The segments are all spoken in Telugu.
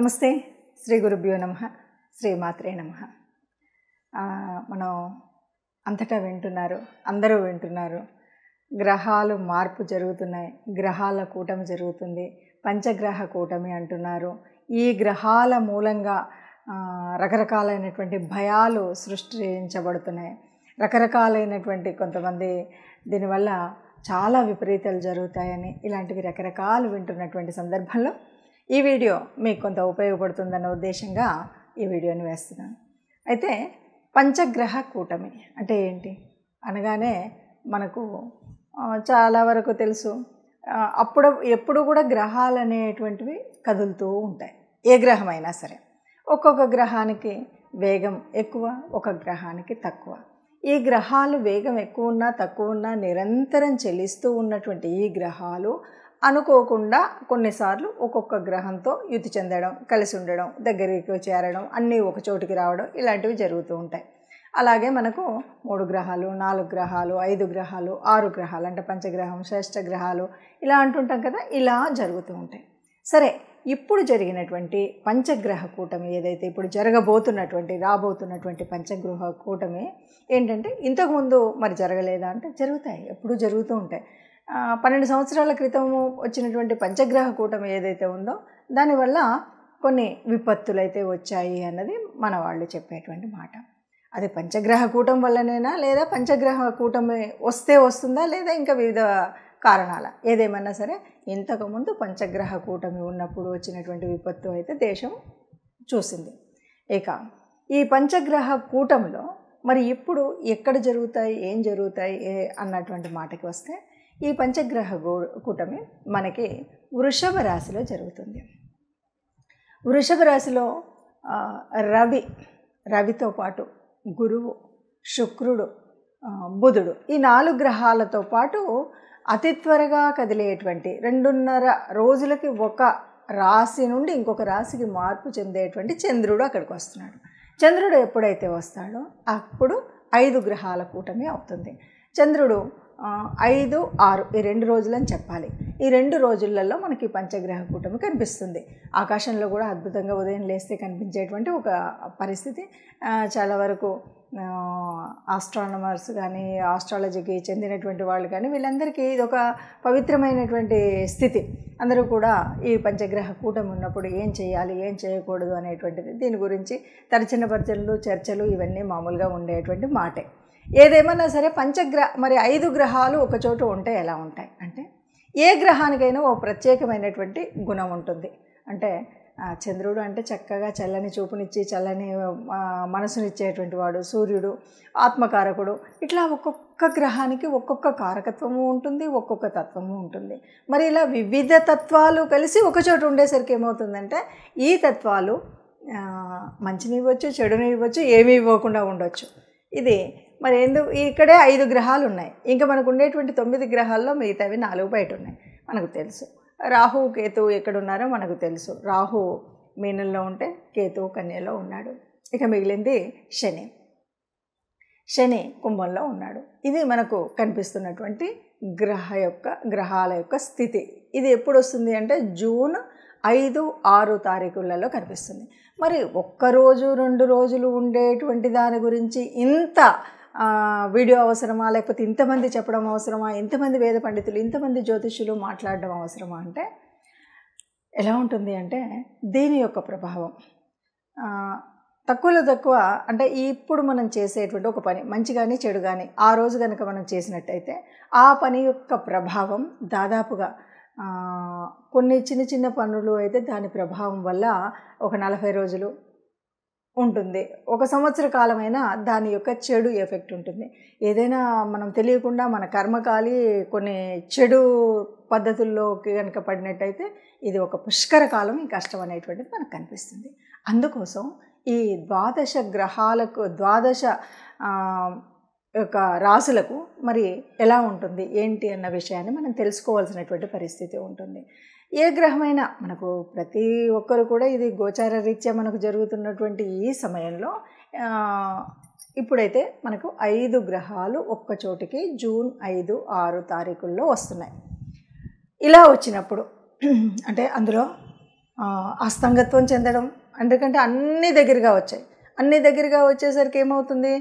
నమస్తే శ్రీ గురుభ్యో నమ శ్రీమాత్రే నమ మనం అంతటా వింటున్నారు అందరూ వింటున్నారు గ్రహాలు మార్పు జరుగుతున్నాయి గ్రహాల కూటమి జరుగుతుంది పంచగ్రహ కూటమి అంటున్నారు ఈ గ్రహాల మూలంగా రకరకాలైనటువంటి భయాలు సృష్టించబడుతున్నాయి రకరకాలైనటువంటి కొంతమంది దీనివల్ల చాలా విపరీతాలు జరుగుతాయని ఇలాంటివి రకరకాలు వింటున్నటువంటి సందర్భంలో ఈ వీడియో మీకు కొంత ఉపయోగపడుతుందన్న ఉద్దేశంగా ఈ వీడియోని వేస్తున్నాను అయితే పంచగ్రహ కూటమి అంటే ఏంటి అనగానే మనకు చాలా వరకు తెలుసు అప్పుడు ఎప్పుడు కూడా గ్రహాలు అనేటువంటివి కదులుతూ ఉంటాయి ఏ గ్రహమైనా సరే ఒక్కొక్క గ్రహానికి వేగం ఎక్కువ ఒక గ్రహానికి తక్కువ ఈ గ్రహాలు వేగం ఎక్కువ ఉన్నా తక్కువ ఉన్నా నిరంతరం చెల్లిస్తూ ఉన్నటువంటి ఈ గ్రహాలు అనుకోకుండా కొన్నిసార్లు ఒక్కొక్క గ్రహంతో యుతి చెందడం కలిసి ఉండడం దగ్గరికి చేరడం అన్నీ ఒక చోటికి రావడం ఇలాంటివి జరుగుతూ ఉంటాయి అలాగే మనకు మూడు గ్రహాలు నాలుగు గ్రహాలు ఐదు గ్రహాలు ఆరు గ్రహాలు అంటే పంచగ్రహం శ్రేష్ఠ గ్రహాలు ఇలా అంటుంటాం కదా ఇలా జరుగుతూ ఉంటాయి సరే ఇప్పుడు జరిగినటువంటి పంచగ్రహ కూటమి ఏదైతే ఇప్పుడు జరగబోతున్నటువంటి రాబోతున్నటువంటి పంచగ్రహ కూటమి ఏంటంటే ఇంతకుముందు మరి జరగలేదా అంటే జరుగుతాయి ఎప్పుడూ జరుగుతూ ఉంటాయి పన్నెండు సంవత్సరాల క్రితము వచ్చినటువంటి పంచగ్రహ కూటమి ఏదైతే ఉందో దానివల్ల కొన్ని విపత్తులు అయితే వచ్చాయి అన్నది మన వాళ్ళు చెప్పేటువంటి మాట అది పంచగ్రహ కూటం వల్లనేనా లేదా పంచగ్రహ కూటమి వస్తే వస్తుందా లేదా ఇంకా వివిధ కారణాల ఏదేమన్నా సరే ఇంతకుముందు పంచగ్రహ కూటమి ఉన్నప్పుడు వచ్చినటువంటి విపత్తు అయితే దేశం చూసింది ఇక ఈ పంచగ్రహ కూటమిలో మరి ఇప్పుడు ఎక్కడ జరుగుతాయి ఏం జరుగుతాయి అన్నటువంటి మాటకి వస్తే ఈ పంచగ్రహ కూటమి మనకి వృషభ రాశిలో జరుగుతుంది వృషభ రాశిలో రవి రవితో పాటు గురువు శుక్రుడు బుధుడు ఈ నాలుగు గ్రహాలతో పాటు అతి త్వరగా కదిలేటువంటి రెండున్నర రోజులకి ఒక రాశి నుండి ఇంకొక రాశికి మార్పు చెందేటువంటి చంద్రుడు అక్కడికి వస్తున్నాడు చంద్రుడు ఎప్పుడైతే వస్తాడో అప్పుడు ఐదు గ్రహాల కూటమి అవుతుంది చంద్రుడు ఐదు ఆరు ఈ రెండు రోజులని చెప్పాలి ఈ రెండు రోజులలో మనకి పంచగ్రహ కూటమి కనిపిస్తుంది ఆకాశంలో కూడా అద్భుతంగా ఉదయం లేస్తే కనిపించేటువంటి ఒక పరిస్థితి చాలా వరకు ఆస్ట్రానమర్స్ కానీ ఆస్ట్రాలజీకి చెందినటువంటి వాళ్ళు కానీ వీళ్ళందరికీ ఇది ఒక పవిత్రమైనటువంటి స్థితి అందరూ కూడా ఈ పంచగ్రహ కూటమి ఉన్నప్పుడు ఏం చేయాలి ఏం చేయకూడదు అనేటువంటిది దీని గురించి తరచిన పరిచయలు చర్చలు ఇవన్నీ మామూలుగా ఉండేటువంటి మాటే ఏదేమన్నా సరే పంచగ్రహ మరి ఐదు గ్రహాలు ఒక చోట ఉంటే ఎలా ఉంటాయి అంటే ఏ గ్రహానికైనా ఓ ప్రత్యేకమైనటువంటి గుణం ఉంటుంది అంటే చంద్రుడు అంటే చక్కగా చల్లని చూపునిచ్చి చల్లని మనసునిచ్చేటువంటి వాడు సూర్యుడు ఆత్మకారకుడు ఇట్లా ఒక్కొక్క గ్రహానికి ఒక్కొక్క కారకత్వము ఉంటుంది ఒక్కొక్క తత్వము ఉంటుంది మరి ఇలా వివిధ తత్వాలు కలిసి ఒకచోట ఉండేసరికి ఏమవుతుందంటే ఈ తత్వాలు మంచిని ఇవ్వచ్చు చెడుని ఇవ్వచ్చు ఏమీ ఇవ్వకుండా ఉండొచ్చు ఇది మరి ఎందు ఇక్కడే ఐదు గ్రహాలు ఉన్నాయి ఇంకా మనకు ఉండేటువంటి తొమ్మిది గ్రహాల్లో మిగతావి నాలుగు బయట ఉన్నాయి మనకు తెలుసు రాహు కేతు ఎక్కడున్నారో మనకు తెలుసు రాహు మీనంలో ఉంటే కేతు కన్యలో ఉన్నాడు ఇక మిగిలింది శని శని కుంభంలో ఉన్నాడు ఇది మనకు కనిపిస్తున్నటువంటి గ్రహ యొక్క గ్రహాల యొక్క స్థితి ఇది ఎప్పుడు వస్తుంది అంటే జూన్ ఐదు ఆరు తారీఖులలో కనిపిస్తుంది మరి ఒక్కరోజు రెండు రోజులు ఉండేటువంటి దాని గురించి ఇంత వీడియో అవసరమా లేకపోతే ఇంతమంది చెప్పడం అవసరమా ఇంతమంది వేద పండితులు ఇంతమంది జ్యోతిష్యులు మాట్లాడడం అవసరమా అంటే ఎలా ఉంటుంది అంటే దీని యొక్క ప్రభావం తక్కువలో తక్కువ అంటే ఇప్పుడు మనం చేసేటువంటి ఒక పని మంచి కానీ చెడు కానీ ఆ రోజు కనుక మనం చేసినట్టయితే ఆ పని యొక్క ప్రభావం దాదాపుగా కొన్ని చిన్న చిన్న పనులు అయితే దాని ప్రభావం వల్ల ఒక నలభై రోజులు ఉంటుంది ఒక సంవత్సర కాలమైనా దాని యొక్క చెడు ఎఫెక్ట్ ఉంటుంది ఏదైనా మనం తెలియకుండా మన కర్మకాలి కొన్ని చెడు పద్ధతుల్లోకి కనుక పడినట్టయితే ఇది ఒక పుష్కర కాలం ఈ కష్టం అనేటువంటిది మనకు కనిపిస్తుంది అందుకోసం ఈ ద్వాదశ గ్రహాలకు ద్వాదశ యొక్క రాసులకు మరి ఎలా ఉంటుంది ఏంటి అన్న విషయాన్ని మనం తెలుసుకోవాల్సినటువంటి పరిస్థితి ఉంటుంది ఏ గ్రహమైనా మనకు ప్రతి ఒక్కరు కూడా ఇది గోచార రీత్యా మనకు జరుగుతున్నటువంటి ఈ సమయంలో ఇప్పుడైతే మనకు ఐదు గ్రహాలు ఒక్క చోటికి జూన్ ఐదు ఆరు తారీఖుల్లో వస్తున్నాయి ఇలా వచ్చినప్పుడు అంటే అందులో అస్తంగత్వం చెందడం ఎందుకంటే అన్నీ దగ్గరగా వచ్చాయి అన్నీ దగ్గరగా వచ్చేసరికి ఏమవుతుంది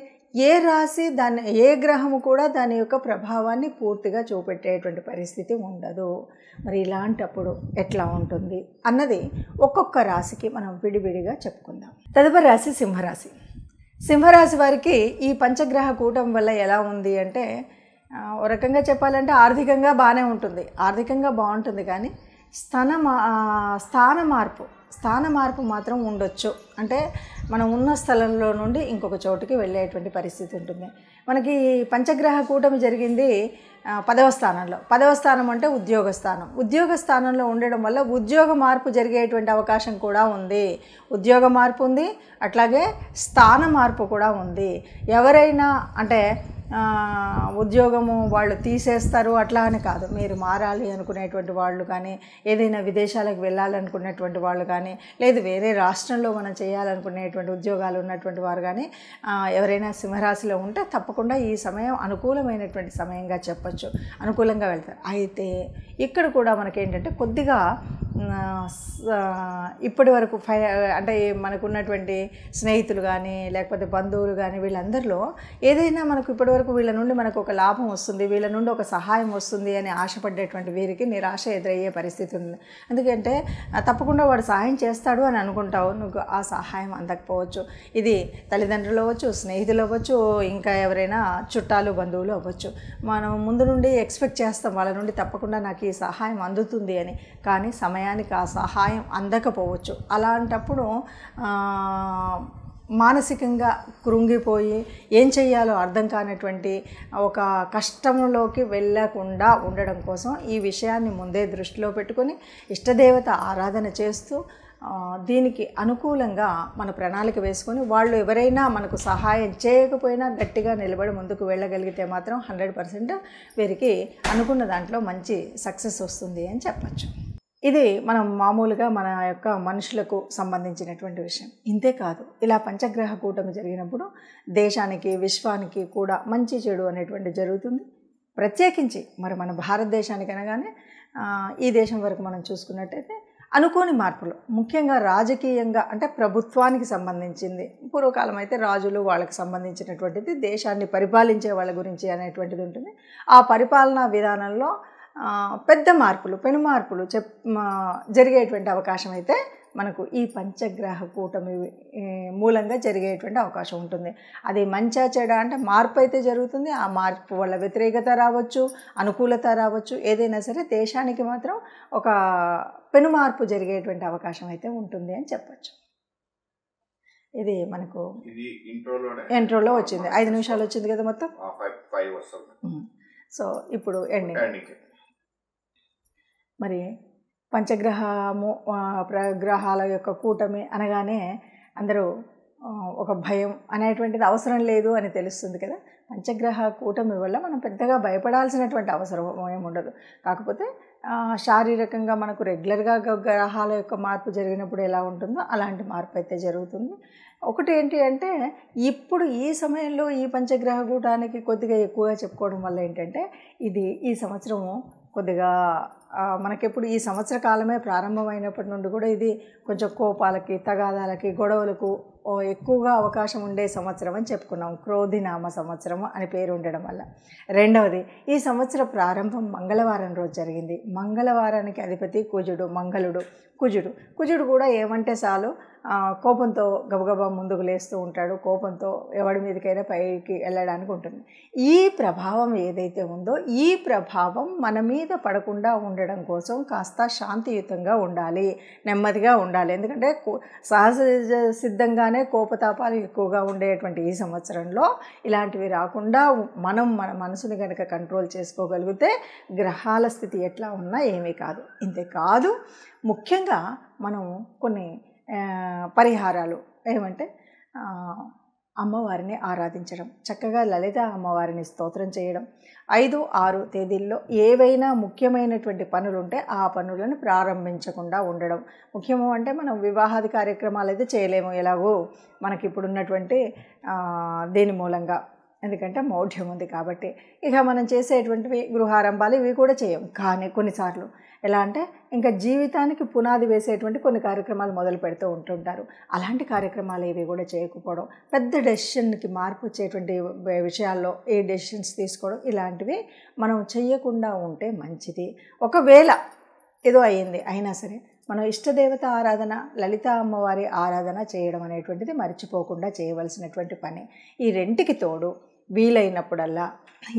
ఏ రాశి దాని ఏ గ్రహము కూడా దాని యొక్క ప్రభావాన్ని పూర్తిగా చూపెట్టేటువంటి పరిస్థితి ఉండదు మరి ఇలాంటప్పుడు ఎట్లా ఉంటుంది అన్నది ఒక్కొక్క రాశికి మనం విడివిడిగా చెప్పుకుందాం తదుపరి రాశి సింహరాశి సింహరాశి వారికి ఈ పంచగ్రహ కూటం వల్ల ఎలా ఉంది అంటే ఒక రకంగా చెప్పాలంటే ఆర్థికంగా బాగానే ఉంటుంది ఆర్థికంగా బాగుంటుంది కానీ స్థన స్థాన మార్పు స్థాన మార్పు మాత్రం ఉండొచ్చు అంటే మనం ఉన్న స్థలంలో నుండి ఇంకొక చోటుకి వెళ్ళేటువంటి పరిస్థితి ఉంటుంది మనకి పంచగ్రహ కూటమి జరిగింది పదవ స్థానంలో పదవ స్థానం అంటే ఉద్యోగ స్థానం ఉద్యోగ స్థానంలో ఉండడం వల్ల ఉద్యోగ మార్పు జరిగేటువంటి అవకాశం కూడా ఉంది ఉద్యోగ మార్పు ఉంది అట్లాగే స్థాన మార్పు కూడా ఉంది ఎవరైనా అంటే ఉద్యోగము వాళ్ళు తీసేస్తారు అట్లా అని కాదు మీరు మారాలి అనుకునేటువంటి వాళ్ళు కానీ ఏదైనా విదేశాలకు వెళ్ళాలనుకునేటువంటి వాళ్ళు కానీ లేదు వేరే రాష్ట్రంలో మనం చేయాలనుకునేటువంటి ఉద్యోగాలు ఉన్నటువంటి వారు కానీ ఎవరైనా సింహరాశిలో ఉంటే తప్పకుండా ఈ సమయం అనుకూలమైనటువంటి సమయంగా చెప్పచ్చు అనుకూలంగా వెళ్తారు అయితే ఇక్కడ కూడా మనకేంటంటే కొద్దిగా ఇప్పటి వరకు ఫై అంటే మనకున్నటువంటి స్నేహితులు కానీ లేకపోతే బంధువులు కానీ వీళ్ళందరిలో ఏదైనా మనకు ఇప్పటి వరకు వీళ్ళ నుండి మనకు ఒక లాభం వస్తుంది వీళ్ళ నుండి ఒక సహాయం వస్తుంది అని ఆశపడ్డేటువంటి వీరికి నిరాశ ఎదురయ్యే పరిస్థితి ఉంది ఎందుకంటే తప్పకుండా వాడు సహాయం చేస్తాడు అని అనుకుంటావు నువ్వు ఆ సహాయం అందకపోవచ్చు ఇది తల్లిదండ్రులు అవ్వచ్చు స్నేహితులు అవ్వచ్చు ఇంకా ఎవరైనా చుట్టాలు బంధువులు అవ్వచ్చు మనం ముందు నుండి ఎక్స్పెక్ట్ చేస్తాం వాళ్ళ నుండి తప్పకుండా నాకు ఈ సహాయం అందుతుంది అని కానీ సమయం సమయానికి ఆ సహాయం అందకపోవచ్చు అలాంటప్పుడు మానసికంగా కృంగిపోయి ఏం చేయాలో అర్థం కానటువంటి ఒక కష్టంలోకి వెళ్ళకుండా ఉండడం కోసం ఈ విషయాన్ని ముందే దృష్టిలో పెట్టుకొని ఇష్టదేవత ఆరాధన చేస్తూ దీనికి అనుకూలంగా మన ప్రణాళిక వేసుకొని వాళ్ళు ఎవరైనా మనకు సహాయం చేయకపోయినా గట్టిగా నిలబడి ముందుకు వెళ్ళగలిగితే మాత్రం హండ్రెడ్ పర్సెంట్ వీరికి అనుకున్న దాంట్లో మంచి సక్సెస్ వస్తుంది అని చెప్పచ్చు ఇది మనం మామూలుగా మన యొక్క మనుషులకు సంబంధించినటువంటి విషయం ఇంతే కాదు ఇలా పంచగ్రహ కూటమి జరిగినప్పుడు దేశానికి విశ్వానికి కూడా మంచి చెడు అనేటువంటి జరుగుతుంది ప్రత్యేకించి మరి మన భారతదేశానికి అనగానే ఈ దేశం వరకు మనం చూసుకున్నట్టయితే అనుకోని మార్పులు ముఖ్యంగా రాజకీయంగా అంటే ప్రభుత్వానికి సంబంధించింది పూర్వకాలం అయితే రాజులు వాళ్ళకి సంబంధించినటువంటిది దేశాన్ని పరిపాలించే వాళ్ళ గురించి అనేటువంటిది ఉంటుంది ఆ పరిపాలనా విధానంలో పెద్ద మార్పులు పెను మార్పులు చెప్ జరిగేటువంటి అవకాశం అయితే మనకు ఈ పంచగ్రహ కూటమి మూలంగా జరిగేటువంటి అవకాశం ఉంటుంది అది మంచా చెడ అంటే మార్పు అయితే జరుగుతుంది ఆ మార్పు వల్ల వ్యతిరేకత రావచ్చు అనుకూలత రావచ్చు ఏదైనా సరే దేశానికి మాత్రం ఒక పెను మార్పు జరిగేటువంటి అవకాశం అయితే ఉంటుంది అని చెప్పచ్చు ఇది మనకు ఎంట్రోలో వచ్చింది ఐదు నిమిషాలు వచ్చింది కదా మొత్తం సో ఇప్పుడు ఎండింగ్ మరి పంచగ్రహము గ్రహాల యొక్క కూటమి అనగానే అందరూ ఒక భయం అనేటువంటిది అవసరం లేదు అని తెలుస్తుంది కదా పంచగ్రహ కూటమి వల్ల మనం పెద్దగా భయపడాల్సినటువంటి అవసరం ఏముండదు కాకపోతే శారీరకంగా మనకు రెగ్యులర్గా గ్రహాల యొక్క మార్పు జరిగినప్పుడు ఎలా ఉంటుందో అలాంటి మార్పు అయితే జరుగుతుంది ఒకటి ఏంటి అంటే ఇప్పుడు ఈ సమయంలో ఈ పంచగ్రహ కూటానికి కొద్దిగా ఎక్కువగా చెప్పుకోవడం వల్ల ఏంటంటే ఇది ఈ సంవత్సరము కొద్దిగా మనకెప్పుడు ఈ సంవత్సర కాలమే ప్రారంభమైనప్పటి నుండి కూడా ఇది కొంచెం కోపాలకి తగాదాలకి గొడవలకు ఎక్కువగా అవకాశం ఉండే సంవత్సరం అని చెప్పుకున్నాం క్రోధినామ సంవత్సరం అని పేరు ఉండడం వల్ల రెండవది ఈ సంవత్సర ప్రారంభం మంగళవారం రోజు జరిగింది మంగళవారానికి అధిపతి కుజుడు మంగళుడు కుజుడు కుజుడు కూడా ఏమంటే చాలు కోపంతో గబగబా ముందుకు లేస్తూ ఉంటాడు కోపంతో ఎవడి మీదకైనా పైకి వెళ్ళడానికి ఉంటుంది ఈ ప్రభావం ఏదైతే ఉందో ఈ ప్రభావం మన మీద పడకుండా ఉండడం కోసం కాస్త శాంతియుతంగా ఉండాలి నెమ్మదిగా ఉండాలి ఎందుకంటే సహజ సిద్ధంగానే కోపతాపాలు ఎక్కువగా ఉండేటువంటి ఈ సంవత్సరంలో ఇలాంటివి రాకుండా మనం మన మనసుని కనుక కంట్రోల్ చేసుకోగలిగితే గ్రహాల స్థితి ఎట్లా ఉన్నా ఏమీ కాదు ఇంతే కాదు ముఖ్యంగా మనం కొన్ని పరిహారాలు ఏమంటే అమ్మవారిని ఆరాధించడం చక్కగా లలిత అమ్మవారిని స్తోత్రం చేయడం ఐదు ఆరు తేదీల్లో ఏవైనా ముఖ్యమైనటువంటి పనులు ఉంటే ఆ పనులను ప్రారంభించకుండా ఉండడం ముఖ్యము అంటే మనం వివాహాది కార్యక్రమాలు అయితే చేయలేము ఎలాగో మనకి ఇప్పుడున్నటువంటి దీని మూలంగా ఎందుకంటే మౌఢ్యం ఉంది కాబట్టి ఇక మనం చేసేటువంటివి గృహారంభాలు ఇవి కూడా చేయం కానీ కొన్నిసార్లు ఎలా అంటే ఇంకా జీవితానికి పునాది వేసేటువంటి కొన్ని కార్యక్రమాలు మొదలు పెడుతూ ఉంటుంటారు అలాంటి కార్యక్రమాలు ఇవి కూడా చేయకపోవడం పెద్ద డెసిషన్కి మార్పు వచ్చేటువంటి విషయాల్లో ఏ డెసిషన్స్ తీసుకోవడం ఇలాంటివి మనం చేయకుండా ఉంటే మంచిది ఒకవేళ ఏదో అయ్యింది అయినా సరే మనం ఇష్టదేవత ఆరాధన లలిత అమ్మవారి ఆరాధన చేయడం అనేటువంటిది మర్చిపోకుండా చేయవలసినటువంటి పని ఈ రెంటికి తోడు వీలైనప్పుడల్లా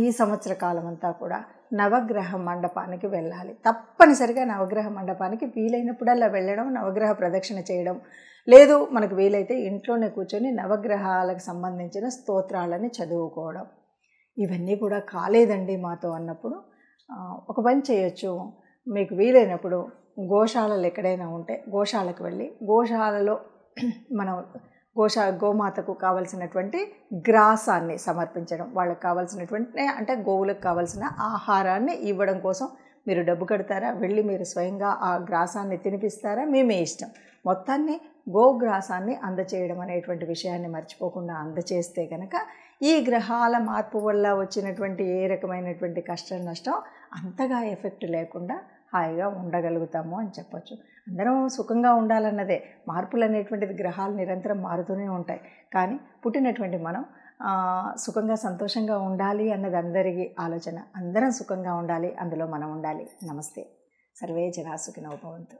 ఈ సంవత్సర కాలం అంతా కూడా నవగ్రహ మండపానికి వెళ్ళాలి తప్పనిసరిగా నవగ్రహ మండపానికి వీలైనప్పుడల్లా వెళ్ళడం నవగ్రహ ప్రదక్షిణ చేయడం లేదు మనకు వీలైతే ఇంట్లోనే కూర్చొని నవగ్రహాలకు సంబంధించిన స్తోత్రాలని చదువుకోవడం ఇవన్నీ కూడా కాలేదండి మాతో అన్నప్పుడు ఒక పని చేయొచ్చు మీకు వీలైనప్పుడు గోశాలలు ఎక్కడైనా ఉంటే గోశాలకు వెళ్ళి గోశాలలో మనం గోష గోమాతకు కావలసినటువంటి గ్రాసాన్ని సమర్పించడం వాళ్ళకి కావలసినటువంటి అంటే గోవులకు కావలసిన ఆహారాన్ని ఇవ్వడం కోసం మీరు డబ్బు కడతారా వెళ్ళి మీరు స్వయంగా ఆ గ్రాసాన్ని తినిపిస్తారా మేమే ఇష్టం మొత్తాన్ని గోగ్రాసాన్ని అందచేయడం అనేటువంటి విషయాన్ని మర్చిపోకుండా అందచేస్తే కనుక ఈ గ్రహాల మార్పు వల్ల వచ్చినటువంటి ఏ రకమైనటువంటి కష్టం నష్టం అంతగా ఎఫెక్ట్ లేకుండా హాయిగా ఉండగలుగుతాము అని చెప్పొచ్చు అందరం సుఖంగా ఉండాలన్నదే మార్పులు అనేటువంటిది గ్రహాలు నిరంతరం మారుతూనే ఉంటాయి కానీ పుట్టినటువంటి మనం సుఖంగా సంతోషంగా ఉండాలి అన్నది అందరికీ ఆలోచన అందరం సుఖంగా ఉండాలి అందులో మనం ఉండాలి నమస్తే సర్వే జనా సుఖినోభవంతు